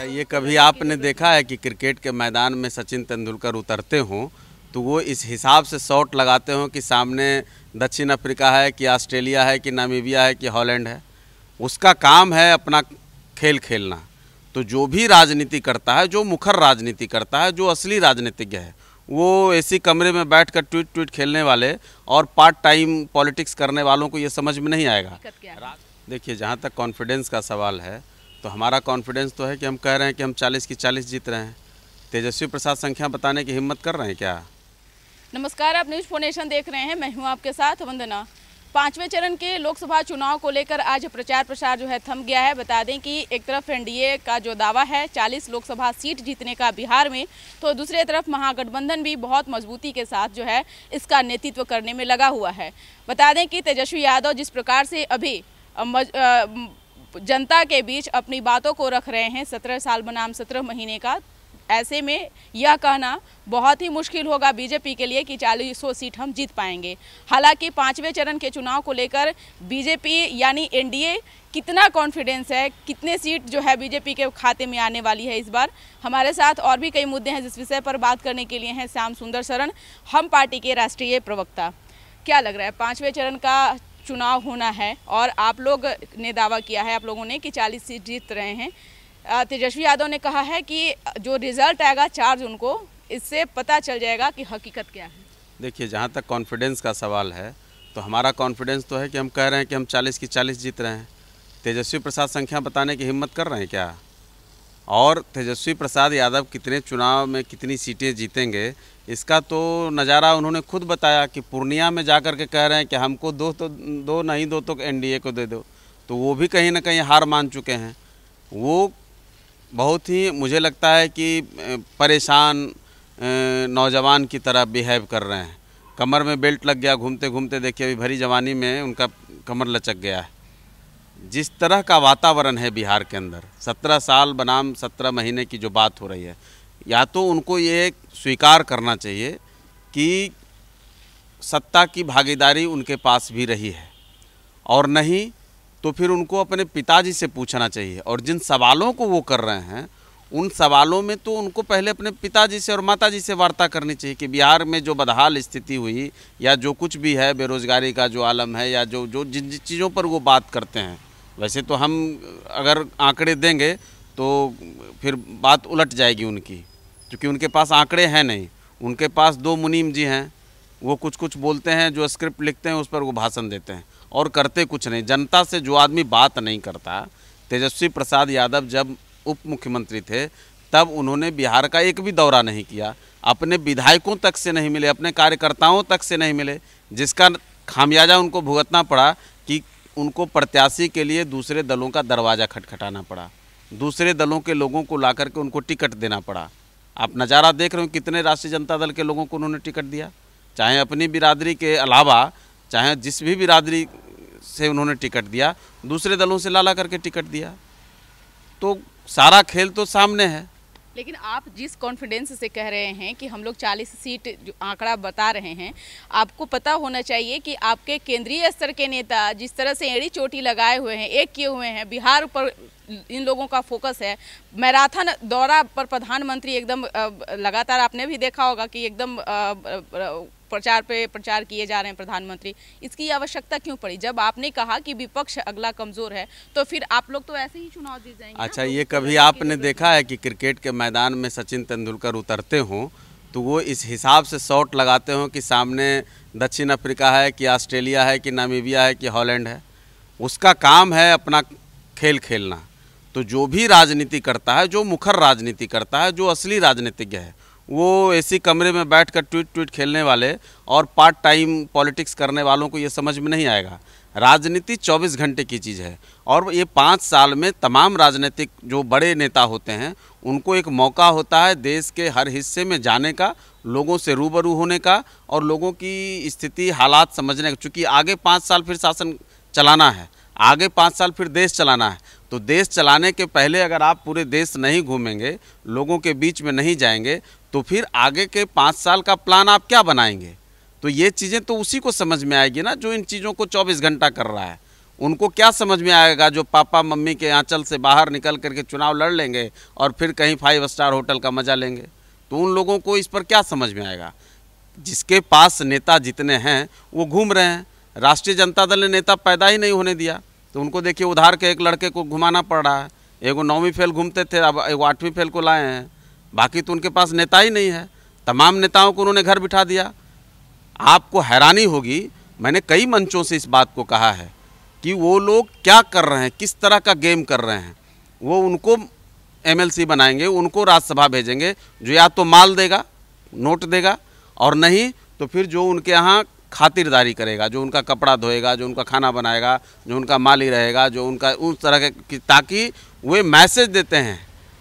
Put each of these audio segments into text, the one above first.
अच्छा ये कभी आपने देखा है कि क्रिकेट के मैदान में सचिन तेंदुलकर उतरते हों तो वो इस हिसाब से शॉट लगाते हों कि सामने दक्षिण अफ्रीका है कि ऑस्ट्रेलिया है कि नामीबिया है कि हॉलैंड है उसका काम है अपना खेल खेलना तो जो भी राजनीति करता है जो मुखर राजनीति करता है जो असली राजनीतिज्ञ है वो ऐसी कमरे में बैठ कर ट्वीट ट्वीट खेलने वाले और पार्ट टाइम पॉलिटिक्स करने वालों को ये समझ में नहीं आएगा देखिए जहाँ तक कॉन्फिडेंस का सवाल है तो हमारा कॉन्फिडेंस तो है कि हम कह रहे हैं कि हम चालीस की चालीस जीत रहे हैं तेजस्वी प्रसाद संख्या बताने की हिम्मत कर रहे हैं क्या नमस्कार आप न्यूज़ फोनेशन देख रहे हैं मैं हूँ आपके साथ वंदना पांचवें चरण के लोकसभा चुनाव को लेकर आज प्रचार प्रसार जो है थम गया है बता दें कि एक तरफ एनडीए का जो दावा है 40 लोकसभा सीट जीतने का बिहार में तो दूसरे तरफ महागठबंधन भी बहुत मजबूती के साथ जो है इसका नेतृत्व करने में लगा हुआ है बता दें कि तेजस्वी यादव जिस प्रकार से अभी मज, आ, जनता के बीच अपनी बातों को रख रहे हैं सत्रह साल बनाम सत्रह महीने का ऐसे में यह कहना बहुत ही मुश्किल होगा बीजेपी के लिए कि चालीस सीट हम जीत पाएंगे हालांकि पाँचवें चरण के चुनाव को लेकर बीजेपी यानी एनडीए कितना कॉन्फिडेंस है कितने सीट जो है बीजेपी के खाते में आने वाली है इस बार हमारे साथ और भी कई मुद्दे हैं जिस विषय पर बात करने के लिए हैं श्याम सुंदर शरण हम पार्टी के राष्ट्रीय प्रवक्ता क्या लग रहा है पाँचवें चरण का चुनाव होना है और आप लोग ने दावा किया है आप लोगों ने कि 40 सीट जीत रहे हैं तेजस्वी यादव ने कहा है कि जो रिजल्ट आएगा चार जून को इससे पता चल जाएगा कि हकीकत क्या है देखिए जहाँ तक कॉन्फिडेंस का सवाल है तो हमारा कॉन्फिडेंस तो है कि हम कह रहे हैं कि हम चालीस की चालीस जीत रहे हैं तेजस्वी प्रसाद संख्या बताने की हिम्मत कर रहे हैं क्या और तेजस्वी प्रसाद यादव कितने चुनाव में कितनी सीटें जीतेंगे इसका तो नज़ारा उन्होंने खुद बताया कि पूर्णिया में जा कर के कह रहे हैं कि हमको दो तो दो नहीं दो तो एनडीए को दे दो तो वो भी कहीं ना कहीं हार मान चुके हैं वो बहुत ही मुझे लगता है कि परेशान नौजवान की तरह बिहेव कर रहे हैं कमर में बेल्ट लग गया घूमते घूमते देखिए अभी भरी जवानी में उनका कमर लचक गया है जिस तरह का वातावरण है बिहार के अंदर सत्रह साल बनाम सत्रह महीने की जो बात हो रही है या तो उनको ये स्वीकार करना चाहिए कि सत्ता की भागीदारी उनके पास भी रही है और नहीं तो फिर उनको अपने पिताजी से पूछना चाहिए और जिन सवालों को वो कर रहे हैं उन सवालों में तो उनको पहले अपने पिताजी से और माताजी से वार्ता करनी चाहिए कि बिहार में जो बदहाल स्थिति हुई या जो कुछ भी है बेरोज़गारी का जो आलम है या जो जो जिन चीज़ों पर वो बात करते हैं वैसे तो हम अगर आंकड़े देंगे तो फिर बात उलट जाएगी उनकी क्योंकि उनके पास आंकड़े हैं नहीं उनके पास दो मुनीम जी हैं वो कुछ कुछ बोलते हैं जो स्क्रिप्ट लिखते हैं उस पर वो भाषण देते हैं और करते कुछ नहीं जनता से जो आदमी बात नहीं करता तेजस्वी प्रसाद यादव जब उप मुख्यमंत्री थे तब उन्होंने बिहार का एक भी दौरा नहीं किया अपने विधायकों तक से नहीं मिले अपने कार्यकर्ताओं तक से नहीं मिले जिसका खामियाजा उनको भुगतना पड़ा कि उनको प्रत्याशी के लिए दूसरे दलों का दरवाज़ा खटखटाना पड़ा दूसरे दलों के लोगों को ला करके उनको टिकट देना पड़ा आप नज़ारा देख रहे हो कितने राष्ट्रीय जनता दल के लोगों को उन्होंने टिकट दिया चाहे अपनी बिरादरी के अलावा चाहे जिस भी बिरादरी से उन्होंने टिकट दिया दूसरे दलों से लाला करके टिकट दिया तो सारा खेल तो सामने है लेकिन आप जिस कॉन्फिडेंस से कह रहे हैं कि हम लोग 40 सीट जो आंकड़ा बता रहे हैं आपको पता होना चाहिए कि आपके केंद्रीय स्तर के नेता जिस तरह से एड़ी चोटी लगाए हुए हैं एक किए हुए हैं बिहार पर इन लोगों का फोकस है मैराथन दौरा पर प्रधानमंत्री एकदम लगातार आपने भी देखा होगा कि एकदम प्रचार पे प्रचार किए जा रहे हैं प्रधानमंत्री इसकी आवश्यकता क्यों पड़ी जब आपने कहा कि विपक्ष अगला कमजोर है तो फिर आप लोग तो ऐसे ही चुनाव जीत जाएंगे अच्छा तो ये कभी आपने देखा है कि क्रिकेट के मैदान में सचिन तेंदुलकर उतरते हों तो वो इस हिसाब से शॉट लगाते हों कि सामने दक्षिण अफ्रीका है कि ऑस्ट्रेलिया है कि नामीबिया है कि हॉलैंड है उसका काम है अपना खेल खेलना तो जो भी राजनीति करता है जो मुखर राजनीति करता है जो असली राजनीतिज्ञ है वो ऐसी कमरे में बैठ कर ट्वीट ट्वीट खेलने वाले और पार्ट टाइम पॉलिटिक्स करने वालों को ये समझ में नहीं आएगा राजनीति 24 घंटे की चीज़ है और ये पाँच साल में तमाम राजनीतिक जो बड़े नेता होते हैं उनको एक मौका होता है देश के हर हिस्से में जाने का लोगों से रूबरू होने का और लोगों की स्थिति हालात समझने का चूँकि आगे पाँच साल फिर शासन चलाना है आगे पाँच साल फिर देश चलाना है तो देश चलाने के पहले अगर आप पूरे देश नहीं घूमेंगे लोगों के बीच में नहीं जाएंगे तो फिर आगे के पाँच साल का प्लान आप क्या बनाएंगे तो ये चीज़ें तो उसी को समझ में आएगी ना जो इन चीज़ों को चौबीस घंटा कर रहा है उनको क्या समझ में आएगा जो पापा मम्मी के आंचल से बाहर निकल करके चुनाव लड़ लेंगे और फिर कहीं फाइव स्टार होटल का मज़ा लेंगे तो उन लोगों को इस पर क्या समझ में आएगा जिसके पास नेता जितने हैं वो घूम रहे हैं राष्ट्रीय जनता दल ने नेता पैदा ही नहीं होने दिया तो उनको देखिए उधार के एक लड़के को घुमाना पड़ रहा है एगो नौवीं फेल घूमते थे अब एगो आठवीं फेल को लाए हैं बाकी तो उनके पास नेता ही नहीं है तमाम नेताओं को उन्होंने घर बिठा दिया आपको हैरानी होगी मैंने कई मंचों से इस बात को कहा है कि वो लोग क्या कर रहे हैं किस तरह का गेम कर रहे हैं वो उनको एमएलसी बनाएंगे उनको राज्यसभा भेजेंगे जो या तो माल देगा नोट देगा और नहीं तो फिर जो उनके यहाँ खातिरदारी करेगा जो उनका कपड़ा धोएगा जो उनका खाना बनाएगा जो उनका माली रहेगा जो उनका उस तरह के ताकि वे मैसेज देते हैं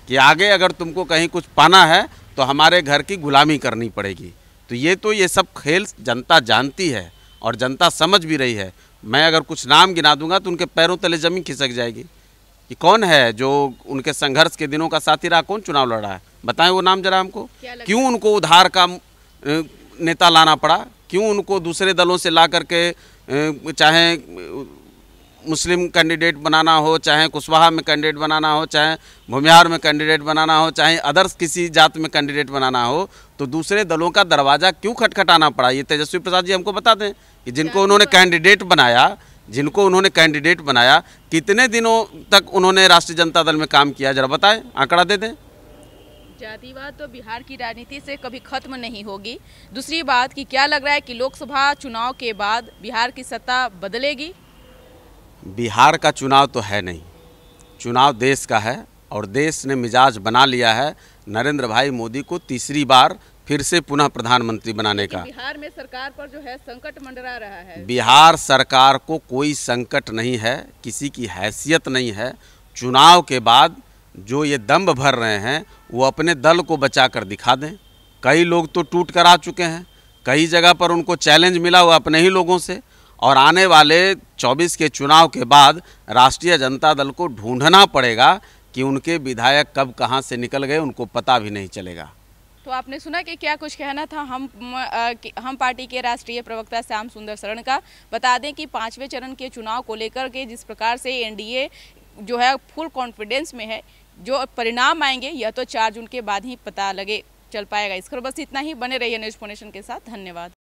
कि आगे अगर तुमको कहीं कुछ पाना है तो हमारे घर की गुलामी करनी पड़ेगी तो ये तो ये सब खेल जनता जानती है और जनता समझ भी रही है मैं अगर कुछ नाम गिना दूंगा तो उनके पैरों तले ज़मीन खिसक जाएगी कि कौन है जो उनके संघर्ष के दिनों का साथी रहा कौन चुनाव लड़ा है बताएं वो नाम जरा हमको क्यों उनको उधार का नेता लाना पड़ा क्यों उनको दूसरे दलों से ला करके चाहे मुस्लिम कैंडिडेट बनाना हो चाहे कुशवाहा में कैंडिडेट बनाना हो चाहे भूमिहार में कैंडिडेट बनाना हो चाहे अदर्स किसी जात में कैंडिडेट बनाना हो तो दूसरे दलों का दरवाज़ा क्यों खटखटाना पड़ा ये तेजस्वी प्रसाद जी हमको बता दें कि जिनको उन्होंने कैंडिडेट बनाया जिनको उन्होंने कैंडिडेट बनाया कितने दिनों तक उन्होंने राष्ट्रीय जनता दल में काम किया जरा बताएं आंकड़ा दे दें जातिवाद तो बिहार की राजनीति से कभी खत्म नहीं होगी दूसरी बात कि क्या लग रहा है कि लोकसभा चुनाव के बाद बिहार की सत्ता बदलेगी बिहार का चुनाव तो है नहीं चुनाव देश का है और देश ने मिजाज बना लिया है नरेंद्र भाई मोदी को तीसरी बार फिर से पुनः प्रधानमंत्री बनाने का बिहार में सरकार पर जो है संकट मंडरा रहा है बिहार सरकार को कोई संकट नहीं है किसी की हैसियत नहीं है चुनाव के बाद जो ये दम्ब भर रहे हैं वो अपने दल को बचा कर दिखा दें कई लोग तो टूट कर आ चुके हैं कई जगह पर उनको चैलेंज मिला हुआ अपने ही लोगों से और आने वाले 24 के चुनाव के बाद राष्ट्रीय जनता दल को ढूंढना पड़ेगा कि उनके विधायक कब कहाँ से निकल गए उनको पता भी नहीं चलेगा तो आपने सुना कि क्या कुछ कहना था हम आ, हम पार्टी के राष्ट्रीय प्रवक्ता श्याम सुंदर शरण का बता दें कि पाँचवें चरण के चुनाव को लेकर के जिस प्रकार से एनडीए जो है फुल कॉन्फिडेंस में है जो परिणाम आएंगे यह तो चार जून के बाद ही पता लगे चल पाएगा इस खबर बस इतना ही बने रहिए न्यूज फोनेशन के साथ धन्यवाद